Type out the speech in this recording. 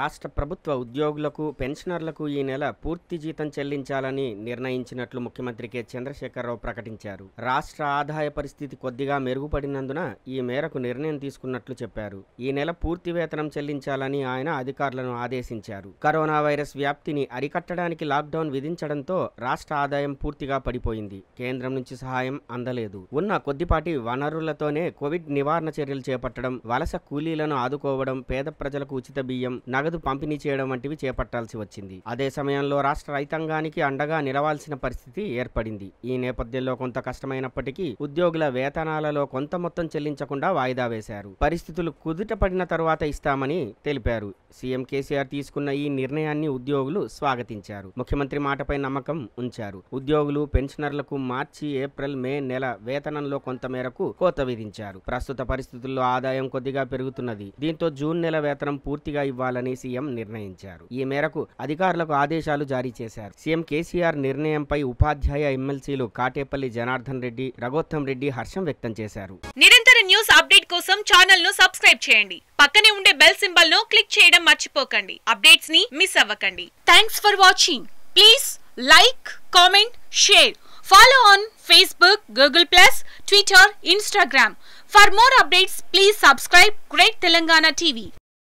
రాష్ట్ర ప్రభుత్వ ఉద్యోగులకు పెన్షనర్లకు ఈ నెల పూర్తి జీతం చెల్లించాలని నిర్ణయించినట్లు ముఖ్యమంత్రి కె చంద్రశేఖరరావు ప్రకటించారు రాష్ట్ర ఆదాయ పరిస్థితి కొద్దిగా మెరుగుపడినందున ఈ మేరకు నిర్ణయం తీసుకున్నట్లు చెప్పారు ఈ నెల పూర్తి వేతనం చెల్లించాలని ఆయన అధికారులను ఆదేశించారు కరోనా వైరస్ వ్యాప్తిని అరికట్టడానికి లాక్డౌన్ విధించడంతో రాష్ట్ర ఆదాయం పూర్తిగా పడిపోయింది కేంద్రం నుంచి సహాయం అందలేదు ఉన్న కొద్దిపాటి వనరులతోనే కోవిడ్ నివారణ చర్యలు చేపట్టడం వలస కూలీలను ఆదుకోవడం పేద ప్రజలకు ఉచిత బియ్యం నగదు నగదు పంపిణీ చేయడం వంటివి చేపట్టాల్సి వచ్చింది అదే సమయంలో రాష్ట్ర రైతాంగానికి అండగా నిలవాల్సిన పరిస్థితి ఏర్పడింది ఈ నేపథ్యంలో కొంత కష్టమైనప్పటికీ ఉద్యోగుల వేతనాలలో కొంత మొత్తం చెల్లించకుండా వాయిదా వేశారు పరిస్థితులు కుదుట పడిన తరువాత ఇస్తామని తెలిపారు సీఎం కేసీఆర్ తీసుకున్న ఈ నిర్ణయాన్ని ఉద్యోగులు స్వాగతించారు ముఖ్యమంత్రి మాటపై నమ్మకం ఉంచారు ఉద్యోగులు పెన్షనర్లకు మార్చి ఏప్రిల్ మే నెల వేతనంలో కొంత మేరకు కోత విధించారు ప్రస్తుత పరిస్థితుల్లో ఆదాయం కొద్దిగా పెరుగుతున్నది దీంతో జూన్ నెల వేతనం పూర్తిగా ఇవ్వాలని సీఎం నిర్ణయించారు ఈ మేరకు అధికారులకు ఆదేశాలు జారీ చేశారు సీఎం కేసీఆర్ నిర్ణయంపై ఉపాధ్యాయ ఎమ్మెల్సీలు కాటేపల్లి జనార్దన్ రెడ్డి రఘోత్తం రెడ్డి హర్షం వ్యక్తం చేశారు నిరంతర న్యూస్ అప్డేట్ కోసం ఛానల్ ను సబ్స్క్రైబ్ చేయండి పక్కనే ఉండే బెల్ సింబల్ ను క్లిక్ చేయడం మర్చిపోకండి అప్డేట్స్ ని మిస్ అవ్వకండి thanks for watching please like comment share Follow on Facebook, Google+, Twitter, Instagram. For more updates, please subscribe Great Telangana TV.